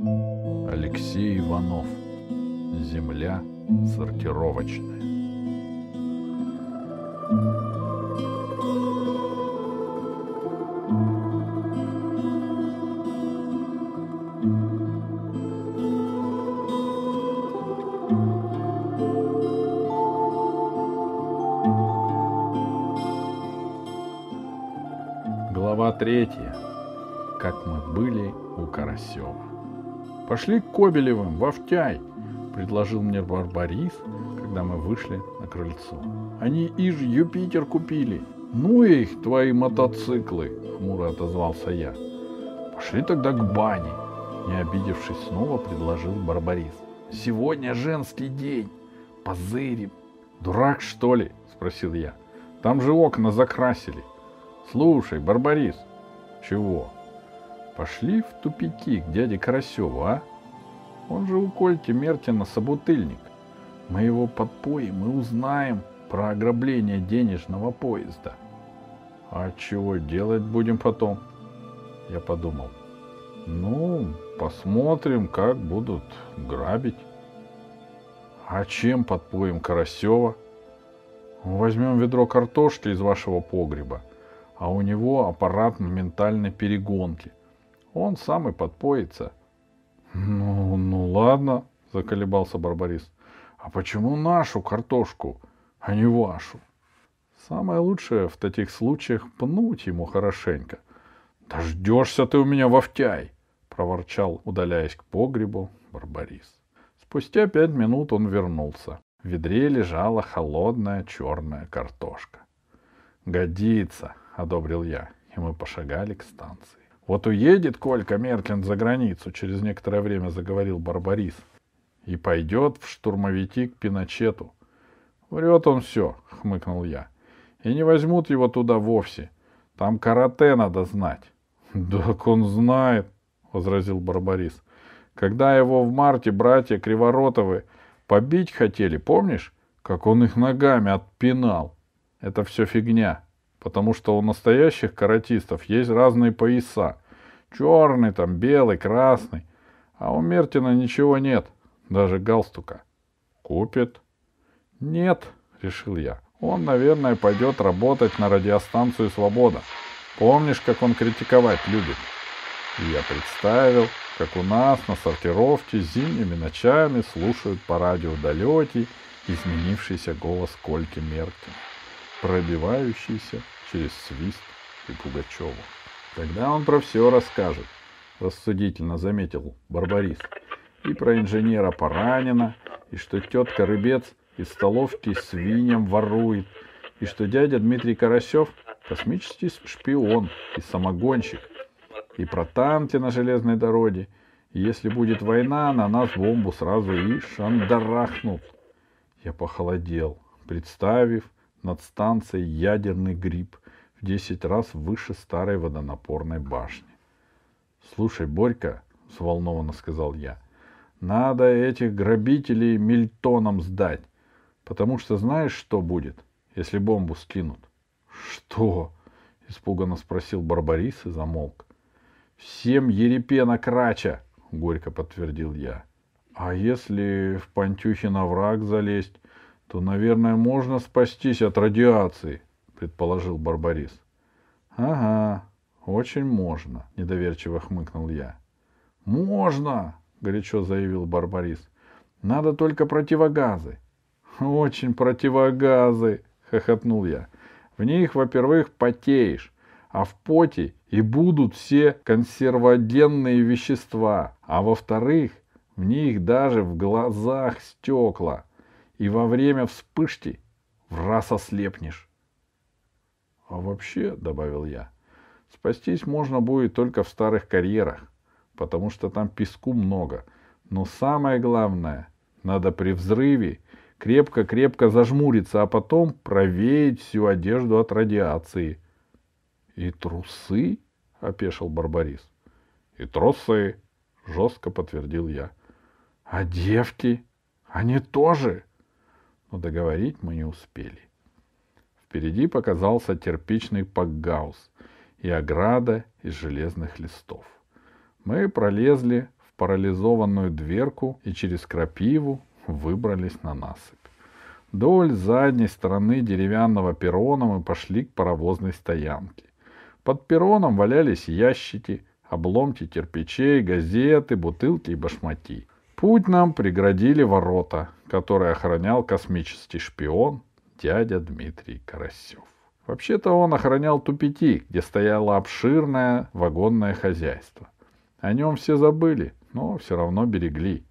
Алексей Иванов. Земля сортировочная. Глава третья. Как мы были у Карасева. «Пошли к Кобелевым, в Автяй!» — предложил мне Барбарис, когда мы вышли на крыльцо. «Они иж Юпитер купили!» «Ну их, твои мотоциклы!» — хмуро отозвался я. «Пошли тогда к бане!» — не обидевшись снова, предложил Барбарис. «Сегодня женский день! Позырим!» «Дурак, что ли?» — спросил я. «Там же окна закрасили!» «Слушай, Барбарис!» «Чего?» Пошли в тупики к дяде Карасеву, а? Он же у Кольти Мертина собутыльник. Мы его подпоим и узнаем про ограбление денежного поезда. А чего делать будем потом? Я подумал. Ну, посмотрим, как будут грабить. А чем подплывем Карасева? Возьмем ведро картошки из вашего погреба, а у него аппарат моментальной перегонки – он сам и подпоится. Ну, ну ладно, заколебался Барбарис. А почему нашу картошку, а не вашу? Самое лучшее в таких случаях пнуть ему хорошенько. Дождешься ты у меня вовтяй, проворчал, удаляясь к погребу, Барбарис. Спустя пять минут он вернулся. В ведре лежала холодная черная картошка. «Годится», — одобрил я, и мы пошагали к станции. «Вот уедет Колька Меркин за границу», — через некоторое время заговорил Барбарис, — «и пойдет в штурмовики к Пиночету». «Врет он все», — хмыкнул я. «И не возьмут его туда вовсе. Там карате надо знать». «Так он знает», — возразил Барбарис. «Когда его в марте братья Криворотовы побить хотели, помнишь, как он их ногами отпинал? Это все фигня потому что у настоящих каратистов есть разные пояса. Черный, там, белый, красный. А у Мертина ничего нет, даже галстука. Купит? Нет, решил я. Он, наверное, пойдет работать на радиостанцию «Свобода». Помнишь, как он критиковать любит? И я представил, как у нас на сортировке зимними ночами слушают по радио далекий, изменившийся голос Кольки Меркина пробивающийся через свист и Пугачеву. Тогда он про все расскажет, рассудительно заметил Барбарис. И про инженера Паранина, и что тетка Рыбец из столовки свиньям ворует, и что дядя Дмитрий Карасев космический шпион и самогонщик, и про танки на железной дороге, и если будет война, на нас бомбу сразу и шандарахнут. Я похолодел, представив, над станцией ядерный гриб в десять раз выше старой водонапорной башни. «Слушай, Борька», — взволнованно сказал я, — «надо этих грабителей мильтоном сдать, потому что знаешь, что будет, если бомбу скинут?» «Что?» — испуганно спросил Барбарис и замолк. «Всем Ерепена Крача!» — горько подтвердил я. «А если в Пантюхин враг залезть то, наверное, можно спастись от радиации, предположил Барбарис. Ага, очень можно, недоверчиво хмыкнул я. Можно, горячо заявил Барбарис. Надо только противогазы. Очень противогазы, хохотнул я. В них, во-первых, потеешь, а в поте и будут все консервогенные вещества, а во-вторых, в них даже в глазах стекла и во время вспышки в раз ослепнешь. А вообще, — добавил я, — спастись можно будет только в старых карьерах, потому что там песку много. Но самое главное, надо при взрыве крепко-крепко зажмуриться, а потом провеять всю одежду от радиации. — И трусы? — опешил Барбарис. — И трусы, — жестко подтвердил я. — А девки? Они тоже? — но договорить мы не успели. Впереди показался терпичный пакгаус и ограда из железных листов. Мы пролезли в парализованную дверку и через крапиву выбрались на насыпь. Вдоль задней стороны деревянного перона мы пошли к паровозной стоянке. Под пероном валялись ящики, обломки кирпичей, газеты, бутылки и башмаки. Путь нам преградили ворота, которые охранял космический шпион дядя Дмитрий Карасев. Вообще-то он охранял тупики, где стояло обширное вагонное хозяйство. О нем все забыли, но все равно берегли.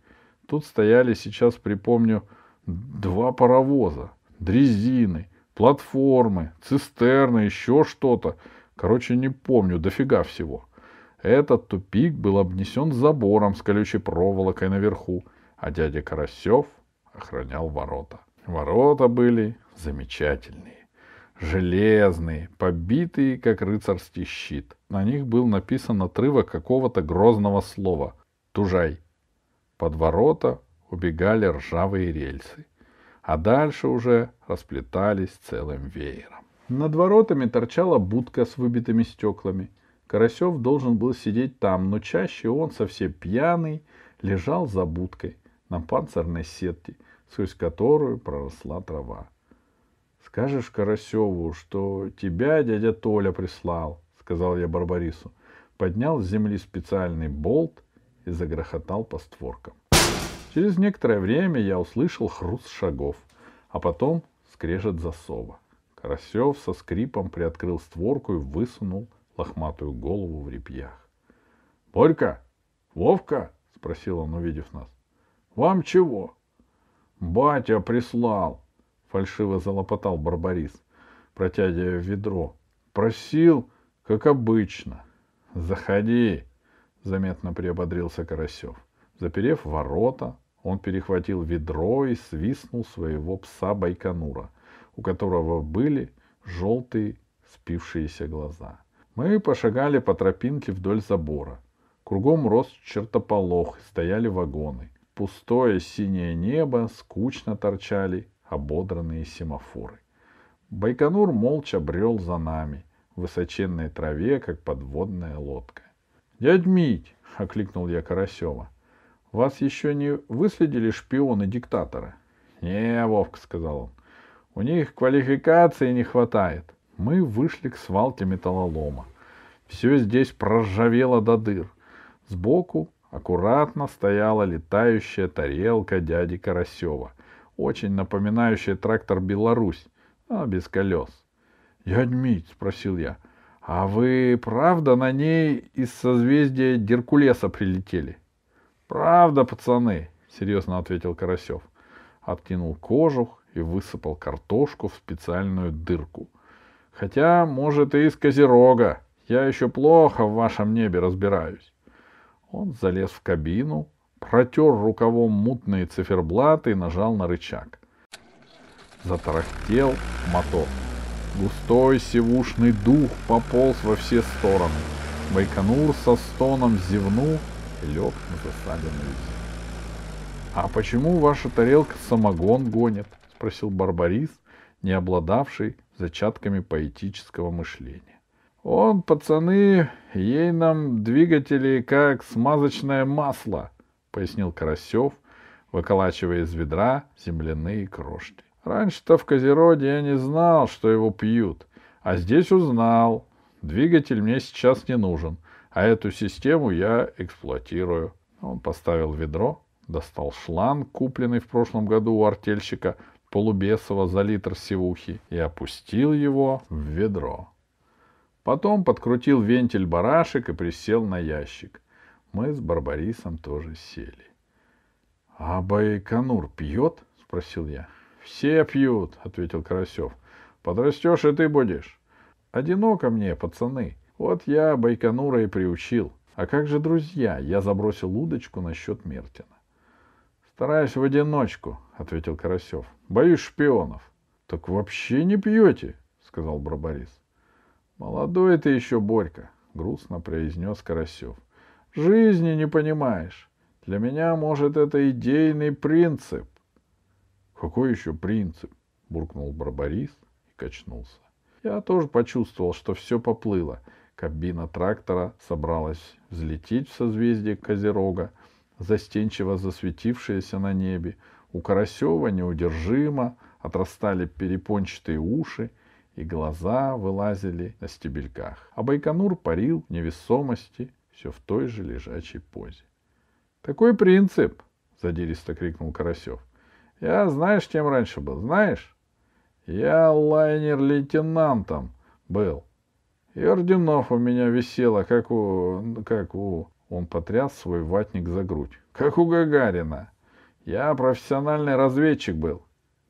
Тут стояли сейчас, припомню, два паровоза, дрезины, платформы, цистерны, еще что-то. Короче, не помню, дофига всего. — этот тупик был обнесен забором с колючей проволокой наверху, а дядя Карасев охранял ворота. Ворота были замечательные, железные, побитые, как рыцарский щит. На них был написан отрывок какого-то грозного слова «Тужай». Под ворота убегали ржавые рельсы, а дальше уже расплетались целым веером. Над воротами торчала будка с выбитыми стеклами — Карасев должен был сидеть там, но чаще он, совсем пьяный, лежал за будкой на панцирной сетке, сквозь которую проросла трава. «Скажешь Карасеву, что тебя дядя Толя прислал», — сказал я Барбарису. Поднял с земли специальный болт и загрохотал по створкам. Через некоторое время я услышал хруст шагов, а потом скрежет засова. Карасев со скрипом приоткрыл створку и высунул лохматую голову в репьях. — Борька! Вовка! — спросил он, увидев нас. — Вам чего? — Батя прислал! — фальшиво залопотал Барбарис, протягивая ведро. — Просил, как обычно. — Заходи! — заметно приободрился Карасев. Заперев ворота, он перехватил ведро и свистнул своего пса Байконура, у которого были желтые спившиеся глаза. Мы пошагали по тропинке вдоль забора. Кругом рос чертополох, стояли вагоны. Пустое синее небо, скучно торчали ободранные семафоры. Байконур молча брел за нами, в высоченной траве, как подводная лодка. «Дядь Мить!» — окликнул я Карасева. «Вас еще не выследили шпионы диктатора?» «Не, Вовка», — сказал он. «У них квалификации не хватает. Мы вышли к свалке металлолома. Все здесь проржавело до дыр. Сбоку аккуратно стояла летающая тарелка дяди Карасева, очень напоминающая трактор «Беларусь», а без колес. «Дядь Мить», — спросил я, — «а вы правда на ней из созвездия Деркулеса прилетели?» «Правда, пацаны», — серьезно ответил Карасев. Откинул кожух и высыпал картошку в специальную дырку — Хотя, может, и из Козерога. Я еще плохо в вашем небе разбираюсь. Он залез в кабину, протер рукавом мутные циферблаты и нажал на рычаг. Затарахтел мотор. Густой сивушный дух пополз во все стороны. Байконур со стоном зевнул и лег на засаленную землю. «А почему ваша тарелка самогон гонит?» — спросил Барбарис, не обладавший зачатками поэтического мышления. Он, пацаны, ей нам двигатели как смазочное масло, пояснил Карасев, выколачивая из ведра земляные крошки. Раньше-то в Козероде я не знал, что его пьют, а здесь узнал. Двигатель мне сейчас не нужен, а эту систему я эксплуатирую. Он поставил ведро, достал шланг, купленный в прошлом году у артельщика, Полубесова за литр сивухи и опустил его в ведро. Потом подкрутил вентиль барашек и присел на ящик. Мы с Барбарисом тоже сели. — А Байконур пьет? — спросил я. — Все пьют, — ответил Карасев. — Подрастешь и ты будешь. — Одиноко мне, пацаны. Вот я Байконура и приучил. А как же друзья? Я забросил удочку насчет Мертина. «Стараюсь в одиночку», — ответил Карасев. «Боюсь шпионов». «Так вообще не пьете», — сказал Барбарис. «Молодой ты еще, Борька», — грустно произнес Карасев. «Жизни не понимаешь. Для меня, может, это идейный принцип». «Какой еще принцип?» — буркнул Барбарис и качнулся. Я тоже почувствовал, что все поплыло. Кабина трактора собралась взлететь в созвездие Козерога — застенчиво засветившиеся на небе. У Карасева неудержимо отрастали перепончатые уши, и глаза вылазили на стебельках. А Байконур парил в невесомости все в той же лежачей позе. «Такой принцип!» — задиристо крикнул Карасев. «Я знаешь, чем раньше был? Знаешь? Я лайнер-лейтенантом был. И орденов у меня висело, как у... как у... Он потряс свой ватник за грудь. «Как у Гагарина! Я профессиональный разведчик был.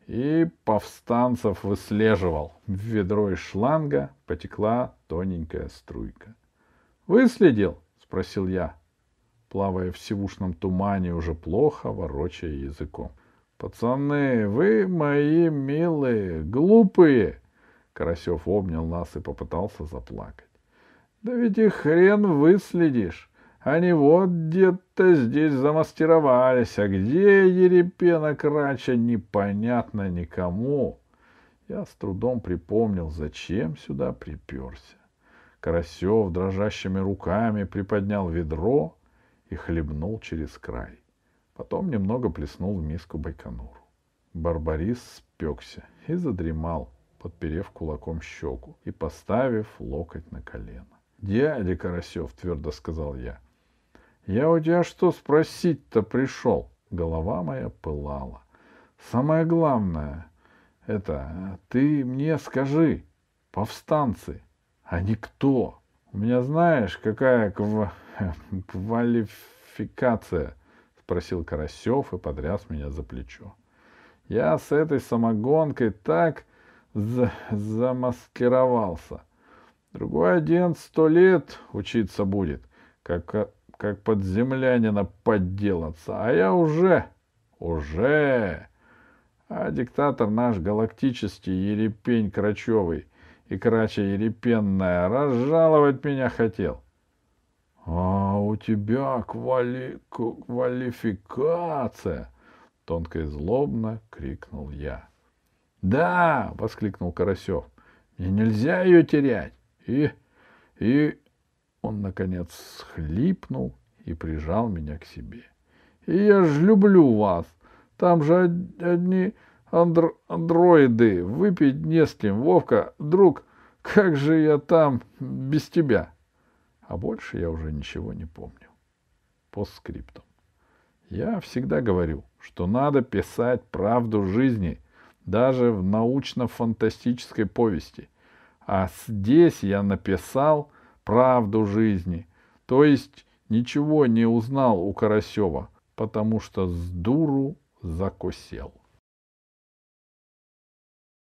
И повстанцев выслеживал». В ведро из шланга потекла тоненькая струйка. «Выследил?» — спросил я, плавая в сивушном тумане, уже плохо ворочая языком. «Пацаны, вы мои милые, глупые!» Карасев обнял нас и попытался заплакать. «Да ведь и хрен выследишь!» Они вот где-то здесь замастеровались, а где Ерепена Крача, непонятно никому. Я с трудом припомнил, зачем сюда приперся. Карасев дрожащими руками приподнял ведро и хлебнул через край. Потом немного плеснул в миску Байконуру. Барбарис спекся и задремал, подперев кулаком щеку и поставив локоть на колено. «Дядя Карасев», — твердо сказал я, я у тебя что спросить-то пришел? Голова моя пылала. Самое главное, это ты мне скажи, повстанцы, они а кто? У меня знаешь, какая кв... квалификация? Спросил Карасев и потряс меня за плечо. Я с этой самогонкой так за... замаскировался. Другой один сто лет учиться будет, как как под землянина подделаться. А я уже, уже. А диктатор наш галактический Ерепень Крачевый и Крача Ерепенная разжаловать меня хотел. — А у тебя квали... квалификация! — тонко и злобно крикнул я. — Да! — воскликнул Карасев. — Мне нельзя ее терять. И... и он, наконец, схлипнул и прижал меня к себе. «И я ж люблю вас! Там же одни андр андроиды! Выпить не с кем! Вовка, друг, как же я там без тебя!» А больше я уже ничего не помню. Постскриптум. Я всегда говорю, что надо писать правду жизни, даже в научно-фантастической повести. А здесь я написал правду жизни. То есть ничего не узнал у Карасева, потому что с дуру закусел.